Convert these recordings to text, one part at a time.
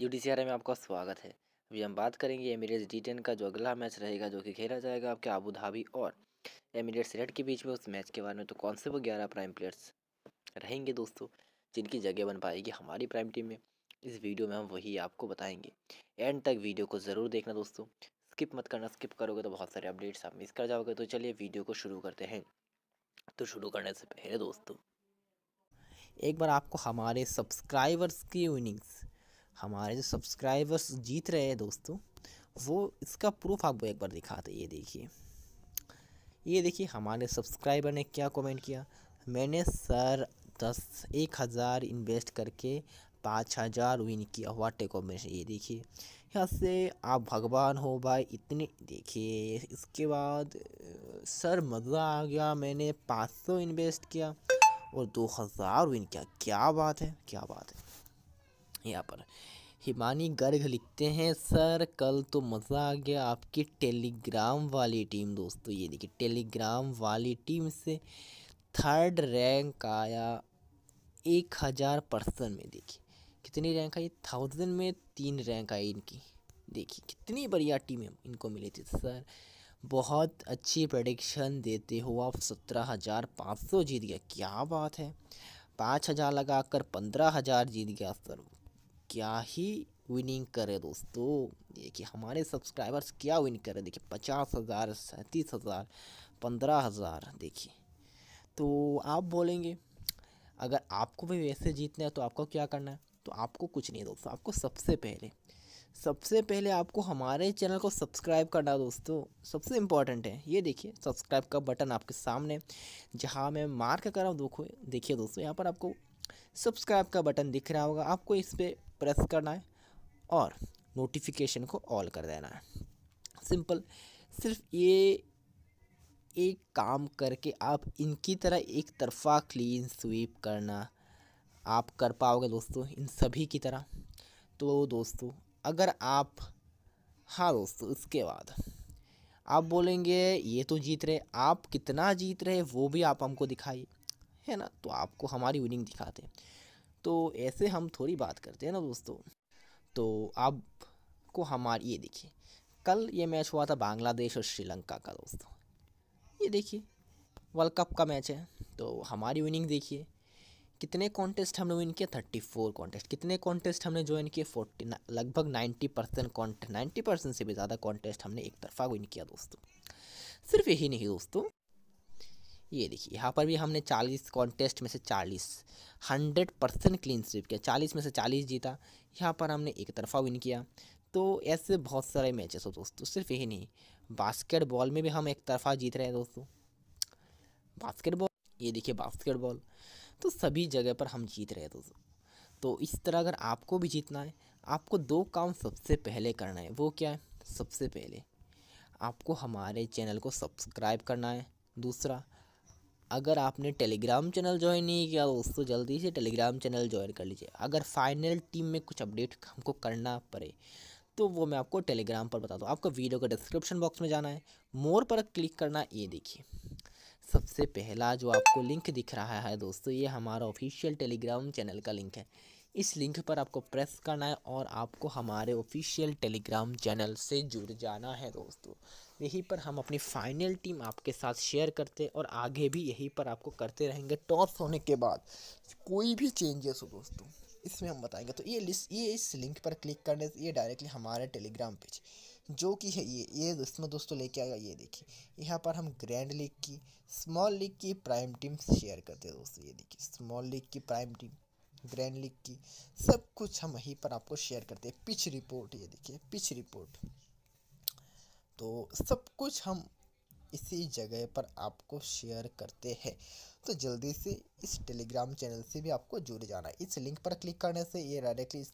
यूडीसीआरआई में आपका स्वागत है अभी हम बात करेंगे एमिरेट्स डी टेन का जो अगला मैच रहेगा जो कि खेला जाएगा आपके आबू धाबी और एमिरेट्स रेड के बीच में उस मैच के बारे में तो कौन से वो ग्यारह प्राइम प्लेयर्स रहेंगे दोस्तों जिनकी जगह बन पाएगी हमारी प्राइम टीम में इस वीडियो में हम वही आपको बताएंगे एंड तक वीडियो को ज़रूर देखना दोस्तों स्किप मत करना स्किप करोगे तो बहुत सारे अपडेट्स आप मिस कर जाओगे तो चलिए वीडियो को शुरू करते हैं तो शुरू करने से पहले दोस्तों एक बार आपको हमारे सब्सक्राइबर्स की विनिंग्स हमारे जो सब्सक्राइबर्स जीत रहे हैं दोस्तों वो इसका प्रूफ आपको एक बार दिखाते ये देखिए ये देखिए हमारे सब्सक्राइबर ने क्या कमेंट किया मैंने सर दस एक हज़ार इन्वेस्ट करके पाँच हज़ार विन किया हुआ टेक ये देखिए यहाँ से आप भगवान हो भाई इतने देखिए इसके बाद सर मज़ा आ गया मैंने पाँच सौ इन्वेस्ट किया और दो हज़ार विन किया क्या बात है क्या बात है यहाँ पर हिमानी गर्ग लिखते हैं सर कल तो मज़ा आ गया आपकी टेलीग्राम वाली टीम दोस्तों तो ये देखिए टेलीग्राम वाली टीम से थर्ड रैंक आया एक हज़ार पर्सन में देखिए कितनी रैंक आई थाउजेंड में तीन रैंक आई इनकी देखिए कितनी बढ़िया टीम इनको मिली थी सर बहुत अच्छी प्रडिक्शन देते हो आप सत्रह हज़ार पाँच सौ जीत गया क्या बात है पाँच हज़ार लगा कर पंद्रह हज़ार जीत गया सर क्या ही विनिंग करे दोस्तों देखिए हमारे सब्सक्राइबर्स क्या विन करे देखिए पचास हज़ार सैंतीस हज़ार पंद्रह हज़ार देखिए तो आप बोलेंगे अगर आपको भी वैसे जीतना है तो आपको क्या करना है तो आपको कुछ नहीं दोस्तों आपको सबसे पहले सबसे पहले आपको हमारे चैनल को सब्सक्राइब करना दोस्तों सबसे इम्पॉर्टेंट है ये देखिए सब्सक्राइब का बटन आपके सामने जहाँ मैं मार्क कर रहा हूँ देखो देखिए दोस्तों यहाँ पर आपको सब्सक्राइब का बटन दिख रहा होगा आपको इस पर प्रेस करना है और नोटिफिकेशन को ऑल कर देना है सिंपल सिर्फ ये एक काम करके आप इनकी तरह एक तरफा क्लीन स्वीप करना आप कर पाओगे दोस्तों इन सभी की तरह तो दोस्तों अगर आप हाँ दोस्तों उसके बाद आप बोलेंगे ये तो जीत रहे आप कितना जीत रहे वो भी आप हमको दिखाइए है ना तो आपको हमारी विनिंग दिखाते हैं तो ऐसे हम थोड़ी बात करते हैं ना दोस्तों तो अब को हमारे ये देखिए कल ये मैच हुआ था बांग्लादेश और श्रीलंका का दोस्तों ये देखिए वर्ल्ड कप का मैच है तो हमारी विनिंग देखिए कितने कॉन्टेस्ट हमने विन किए थर्टी फोर कॉन्टेस्ट कितने कॉन्टेस्ट हमने ज्वाइन किए फोर्टी लगभग ninety percent contest ninety percent से भी ज़्यादा कॉन्टेस्ट हमने एक तरफा विन किया दोस्तों सिर्फ यही नहीं दोस्तों ये देखिए यहाँ पर भी हमने चालीस कॉन्टेस्ट में से चालीस हंड्रेड परसेंट क्लीन स्वीप किया चालीस में से चालीस जीता यहाँ पर हमने एक तरफा विन किया तो ऐसे बहुत सारे मैचेस हो दोस्तों सिर्फ यही नहीं बास्केटबॉल में भी हम एक तरफा जीत रहे हैं दोस्तों बास्केटबॉल ये देखिए बास्केटबॉल तो सभी जगह पर हम जीत रहे हैं दोस्तों तो इस तरह अगर आपको भी जीतना है आपको दो काम सबसे पहले करना है वो क्या है सबसे पहले आपको हमारे चैनल को सब्सक्राइब करना है दूसरा अगर आपने टेलीग्राम चैनल ज्वाइन नहीं किया तो दोस्तों जल्दी से टेलीग्राम चैनल ज्वाइन कर लीजिए अगर फाइनल टीम में कुछ अपडेट हमको करना पड़े तो वो मैं आपको टेलीग्राम पर बता दूँ आपको वीडियो का डिस्क्रिप्शन बॉक्स में जाना है मोर पर क्लिक करना ये देखिए सबसे पहला जो आपको लिंक दिख रहा है दोस्तों ये हमारा ऑफिशियल टेलीग्राम चैनल का लिंक है इस लिंक पर आपको प्रेस करना है और आपको हमारे ऑफिशियल टेलीग्राम चैनल से जुड़ जाना है दोस्तों यहीं पर हम अपनी फाइनल टीम आपके साथ शेयर करते और आगे भी यहीं पर आपको करते रहेंगे टॉप्स होने के बाद कोई भी चेंजेस हो दोस्तों इसमें हम बताएंगे तो ये लिस्ट ये इस लिंक पर क्लिक करने से ये डायरेक्टली हमारे टेलीग्राम पेज जो कि है ये ये इसमें दोस्तों लेके आएगा ये देखिए यहाँ पर हम ग्रैंड लीग की स्मॉल लीग की प्राइम टीम शेयर करते हैं दोस्तों ये देखिए स्मॉल लीग की प्राइम टीम ग्रैंड लीग की सब कुछ हम यहीं पर आपको शेयर करते हैं पिच रिपोर्ट ये देखिए पिच रिपोर्ट तो सब कुछ हम इसी जगह पर आपको शेयर करते हैं तो जल्दी से इस टेलीग्राम चैनल से भी आपको जुड़ जाना है इस लिंक पर क्लिक करने से ये डायरेक्टली इस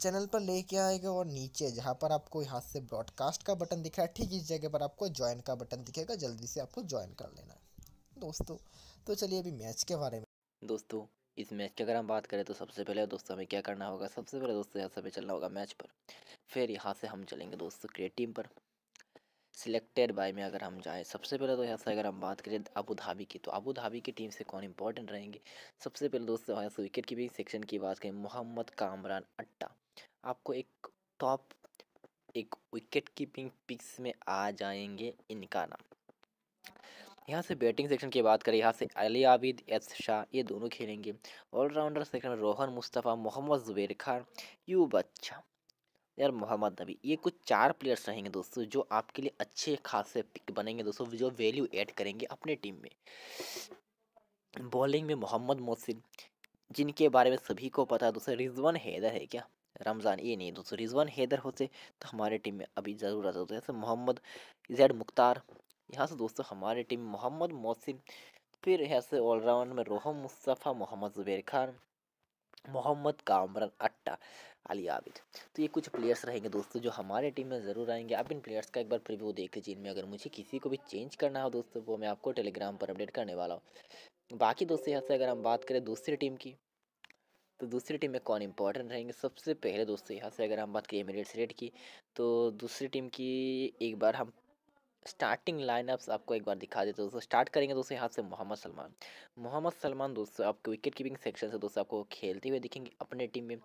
चैनल पर लेके आएगा और नीचे जहाँ पर आपको यहाँ से ब्रॉडकास्ट का बटन दिख रहा है ठीक इस जगह पर आपको ज्वाइन का बटन दिखेगा जल्दी से आपको ज्वाइन कर लेना है दोस्तों तो चलिए अभी मैच के बारे में दोस्तों इस मैच की अगर हम बात करें तो सबसे पहले दोस्तों हमें क्या करना होगा सबसे पहले दोस्तों यहाँ से हमें चलना होगा मैच पर फिर यहाँ से हम चलेंगे दोस्तों क्रिएट टीम पर सिलेक्टेड बाय में अगर हम जाएँ सबसे पहले तो यहाँ से अगर हम बात करें अबू धाबी की तो अबू धाबी की टीम से कौन इंपॉर्टेंट रहेंगे सबसे पहले दोस्तों यहाँ से विकेट कीपिंग सेक्शन की बात करें मोहम्मद कामरान अट्टा आपको एक टॉप एक विकेट कीपिंग पिक्स में आ जाएंगे इनका नाम यहाँ से बैटिंग सेक्शन की बात करें यहाँ से अली आबिद एस शाह ये दोनों खेलेंगे ऑलराउंडर सेक्शन में रोहन मुस्तफ़ा मोहम्मद जुबेर खान यू बच्चा यार मोहम्मद नबी ये कुछ चार प्लेयर्स रहेंगे दोस्तों जो आपके लिए अच्छे खासे पिक बनेंगे दोस्तों जो वैल्यू ऐड करेंगे अपने टीम में बॉलिंग में मोहम्मद मोहसिन जिनके बारे में सभी को पता है दोस्तों रिजवान हैदर है क्या रमज़ान ये नहीं दोस्तों रिजवान हैदर होते तो हमारे टीम में अभी ज़रूर आता जैसे मोहम्मद जैड मुख्तार यहाँ से दोस्तों हमारे टीम मोहम्मद मोहसिन फिर यहाँ से ऑलराउंड में रोहम मुस्तफ़ा मोहम्मद ज़ुबैर खान मोहम्मद कामरन अट्टा अली आबिद तो ये कुछ प्लेयर्स रहेंगे दोस्तों जो हमारे टीम में ज़रूर आएंगे आप इन प्लेयर्स का एक बार प्रिव्यू देख लीजिए इनमें अगर मुझे किसी को भी चेंज करना हो दोस्तों वो मैं आपको टेलीग्राम पर अपडेट करने वाला हूँ बाकी दोस्तों यहाँ से अगर हम बात करें दूसरी टीम की तो दूसरी टीम में कौन इंपॉर्टेंट रहेंगे सबसे पहले दोस्तों यहाँ से अगर हम बात करें एमिरेट्स रेड की तो दूसरी टीम की एक बार हम स्टार्टिंग लाइनअप्स आपको एक बार दिखा देते दोस्तों स्टार्ट करेंगे दोस्तों यहाँ से मोहम्मद सलमान मोहम्मद सलमान दोस्तों आपको विकेट कीपिंग सेक्शन से दोस्तों आपको खेलते हुए दिखेंगे अपने टीम में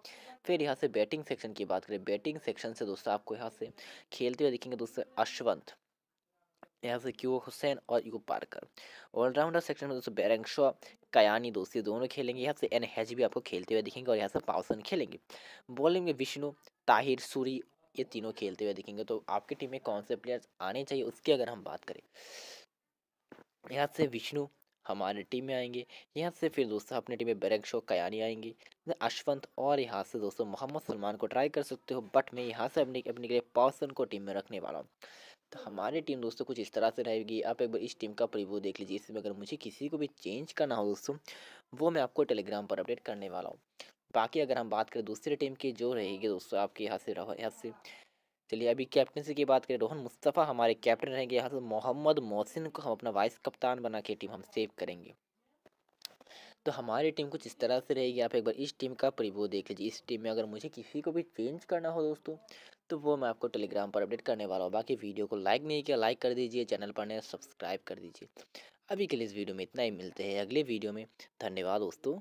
फिर यहाँ से बैटिंग सेक्शन की बात करें बैटिंग सेक्शन से दोस्तों आपको यहाँ से खेलते हुए दिखेंगे दोस्तों अश्वंत यहाँ से क्यू हुसैन और यू पार्कर ऑलराउंडर सेक्शन में दोस्तों बैरंग कयानी दोस्ती दोनों खेलेंगे यहाँ से एन हैज भी आपको खेलते हुए दिखेंगे और यहाँ से पावसन खेलेंगे बॉलिंग में विष्णु ताहिर सूरी ये तीनों खेलते हुए दिखेंगे तो आपकी टीम में कौन से प्लेयर्स आने चाहिए उसकी अगर हम बात करें यहाँ से विष्णु हमारे टीम में आएंगे यहाँ से फिर दोस्तों अपनी टीम में बैरक शो कयानी आएंगे अश्वंत और यहाँ से दोस्तों मोहम्मद सलमान को ट्राई कर सकते हो बट मैं यहाँ से अपने अपने के लिए पावसन को टीम में रखने वाला हूँ तो हमारी टीम दोस्तों कुछ इस तरह से रहेगी आप एक बार इस टीम का प्रिव्यू देख लीजिए इसमें अगर मुझे किसी को भी चेंज करना हो दोस्तों वो मैं आपको टेलीग्राम पर अपडेट करने वाला हूँ बाकी अगर हम बात करें दूसरी टीम की जो रहेगी दोस्तों आपके यहाँ से रहो यहाँ से चलिए अभी कैप्टनसी की बात करें रोहन मुस्तफ़ा हमारे कैप्टन रहेंगे यहाँ से मोहम्मद मोहसिन को हम अपना वाइस कप्तान बना के टीम हम सेव करेंगे तो हमारी टीम कुछ इस तरह से रहेगी आप एक बार इस टीम का प्रिव्यू देख लीजिए इस टीम में अगर मुझे किसी को भी चेंज करना हो दोस्तों तो वो मैं आपको टेलीग्राम पर अपडेट करने वाला हूँ बाकी वीडियो को लाइक नहीं किया लाइक कर दीजिए चैनल पर नया सब्सक्राइब कर दीजिए अभी के लिए इस वीडियो में इतना ही मिलते हैं अगले वीडियो में धन्यवाद दोस्तों